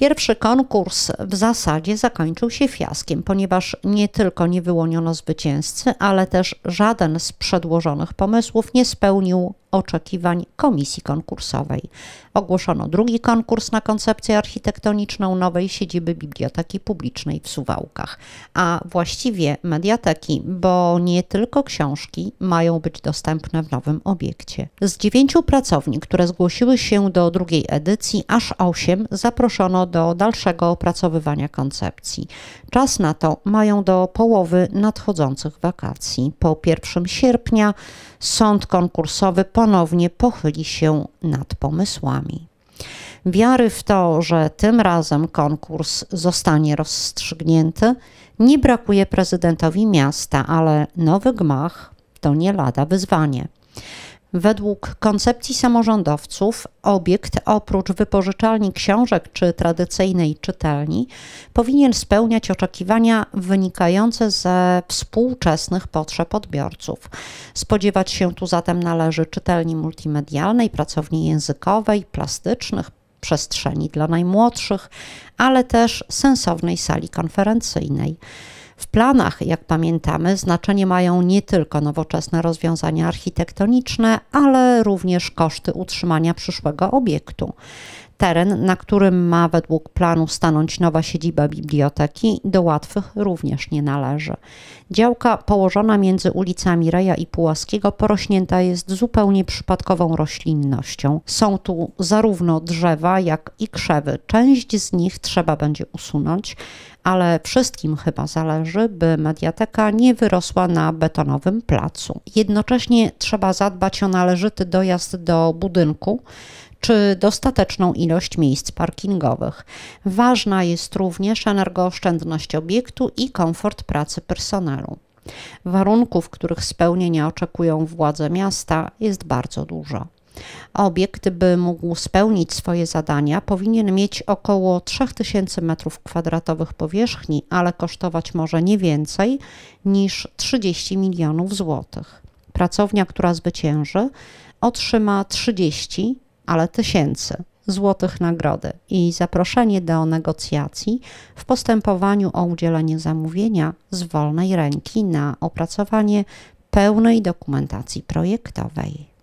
Pierwszy konkurs w zasadzie zakończył się fiaskiem, ponieważ nie tylko nie wyłoniono zwycięzcy, ale też żaden z przedłożonych pomysłów nie spełnił oczekiwań komisji konkursowej. Ogłoszono drugi konkurs na koncepcję architektoniczną nowej siedziby Biblioteki Publicznej w Suwałkach, a właściwie mediateki, bo nie tylko książki mają być dostępne w nowym obiekcie. Z dziewięciu pracowni, które zgłosiły się do drugiej edycji, aż osiem zaproszono do dalszego opracowywania koncepcji. Czas na to mają do połowy nadchodzących wakacji. Po 1 sierpnia sąd konkursowy ponownie pochyli się nad pomysłami. Wiary w to, że tym razem konkurs zostanie rozstrzygnięty, nie brakuje prezydentowi miasta, ale nowy gmach to nie lada wyzwanie. Według koncepcji samorządowców obiekt oprócz wypożyczalni książek czy tradycyjnej czytelni powinien spełniać oczekiwania wynikające ze współczesnych potrzeb odbiorców. Spodziewać się tu zatem należy czytelni multimedialnej, pracowni językowej, plastycznych, przestrzeni dla najmłodszych, ale też sensownej sali konferencyjnej planach, jak pamiętamy, znaczenie mają nie tylko nowoczesne rozwiązania architektoniczne, ale również koszty utrzymania przyszłego obiektu teren, na którym ma według planu stanąć nowa siedziba biblioteki, do łatwych również nie należy. Działka położona między ulicami Reja i Pułaskiego porośnięta jest zupełnie przypadkową roślinnością. Są tu zarówno drzewa, jak i krzewy. Część z nich trzeba będzie usunąć, ale wszystkim chyba zależy, by mediateka nie wyrosła na betonowym placu. Jednocześnie trzeba zadbać o należyty dojazd do budynku, czy dostateczną ilość miejsc parkingowych. Ważna jest również energooszczędność obiektu i komfort pracy personelu. Warunków, których spełnienia oczekują władze miasta, jest bardzo dużo. Obiekt, by mógł spełnić swoje zadania, powinien mieć około 3000 m2 powierzchni, ale kosztować może nie więcej niż 30 milionów złotych. Pracownia, która zwycięży, otrzyma 30 ale tysięcy złotych nagrody i zaproszenie do negocjacji w postępowaniu o udzielenie zamówienia z wolnej ręki na opracowanie pełnej dokumentacji projektowej.